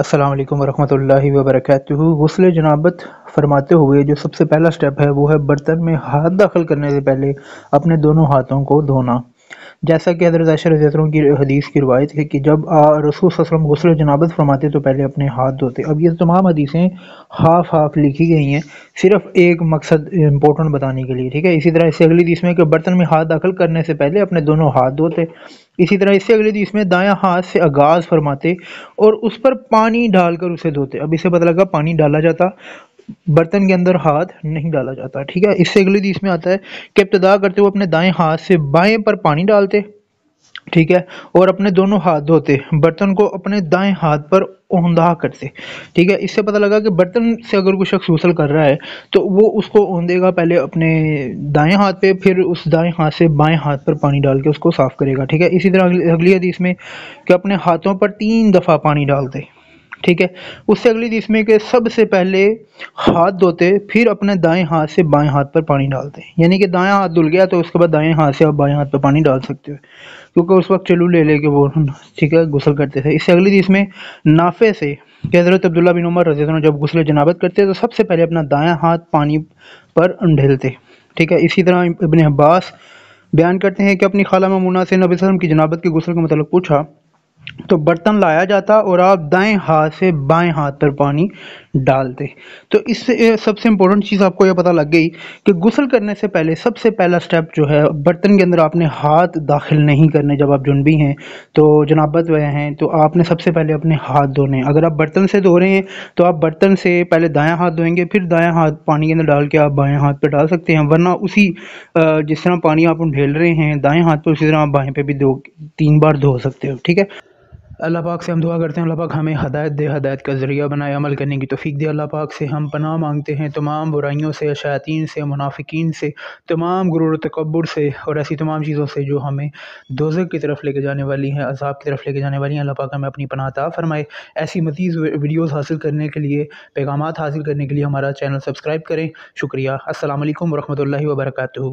अस्सलाम वरहमतुल्लाहि वबरकातुहू गसल जनाबत फरमाते हुए जो सबसे पहला स्टेप है वो है बर्तन में हाथ दाखिल करने से पहले अपने दोनों हाथों को धोना जैसा कि हजरत अशर रजों की हदीस की रवायत है कि जब रसूल वसलम गसल जनाबत फरमाते तो पहले अपने हाथ धोते अब ये तमाम हदीसें हाफ हाफ लिखी गई हैं सिर्फ एक मकसद इम्पोर्टेंट बताने के लिए ठीक है इसी तरह इससे अगली हदीस में कि बर्तन में हाथ दाखिल करने से पहले अपने दोनों हाथ धोते इसी तरह इससे अगली हदीस में दाया हाथ से आगाज़ फरमाते और उस पर पानी डालकर उसे धोते अब इसे पता लगा पानी डाला जाता बर्तन के अंदर हाथ नहीं डाला जाता ठीक है इससे अगली हदीस में आता है कि इब्तदा करते हुए अपने दाएं हाथ से बाएं पर पानी डालते ठीक है और अपने दोनों हाथ धोते बर्तन को अपने दाएं हाथ पर ओंधा करते ठीक है इससे पता लगा कि बर्तन से अगर कोई शख्स गसल कर रहा है तो वो उसको ओंधेगा पहले अपने दाएं हाथ पे फिर उस दाएं हाथ से बाएं हाथ पर पानी डाल के उसको साफ़ करेगा ठीक है इसी तरह अगली हदीस में कि अपने हाथों पर तीन दफ़ा पानी डालते ठीक है उससे अगली जिसमें के सबसे पहले हाथ धोते फिर अपने दाएं हाथ से बाएं हाथ पर पानी डालते यानी कि दाएं हाथ धुल गया तो उसके बाद दाएं हाथ से आप बाएं हाथ पर पानी डाल सकते हो क्योंकि उस वक्त चलू ले लेके वो ठीक है गुसल करते थे इससे अगली में नाफे से हज़रत अब्दुल्ला बिन उमर रजी जब गुसल जनाबत करते तो सबसे पहले अपना दाया हाथ पानी पर ढेलते ठीक है इसी तरह इबन अब्बास बयान करते हैं कि अपनी खाला ममूना से नबी वसलम की जनाबत के गुसल के मतलब पूछा तो बर्तन लाया जाता और आप दाएं हाथ से बाएं हाथ पर पानी डालते तो इससे सबसे इम्पोर्टेंट चीज़ आपको यह पता लग गई कि गुसल करने से पहले सबसे पहला स्टेप जो है बर्तन के अंदर आपने हाथ दाखिल नहीं करने जब आप जुनबी हैं तो जनाबत वह हैं तो आपने सबसे पहले अपने हाथ धोने अगर आप बर्तन से धो रहे हैं तो आप बर्तन से पहले दाएँ हाथ धोएंगे फिर दाएँ हाथ पानी के अंदर डाल के आप बाएँ हाथ पर डाल सकते हैं वरना उसी जिस तरह पानी आप ढेल रहे हैं दाएँ हाथ पर उसी तरह आप बाएँ पर भी दो तीन बार धो सकते हो ठीक है अल्लाह पाक से हम दुआ करते हैं अल्लाह पाक हमें हदायत दे हदायत का ज़रिया बनाए अमल करने की तोफ़ी दे अल्लाह पाक से हम पनाह मांगते हैं तमाम बुराइयों से शायतीन से मुनाफिकीन से तमाम गुरूर तकबर से और ऐसी तमाम चीज़ों से जो हमें दोजक की तरफ लेके जाने वाली हैं अजाब की तरफ लेके जाने वाली हैं अल्लाह पाक हमें अपनी पनाहता फरमाए ऐसी मजीद वीडियोज़ हासिल करने के लिए पैगाम हासिल करने के लिए हमारा चैनल सब्सक्राइब करें शुक्रिया असल वरहमल वर्का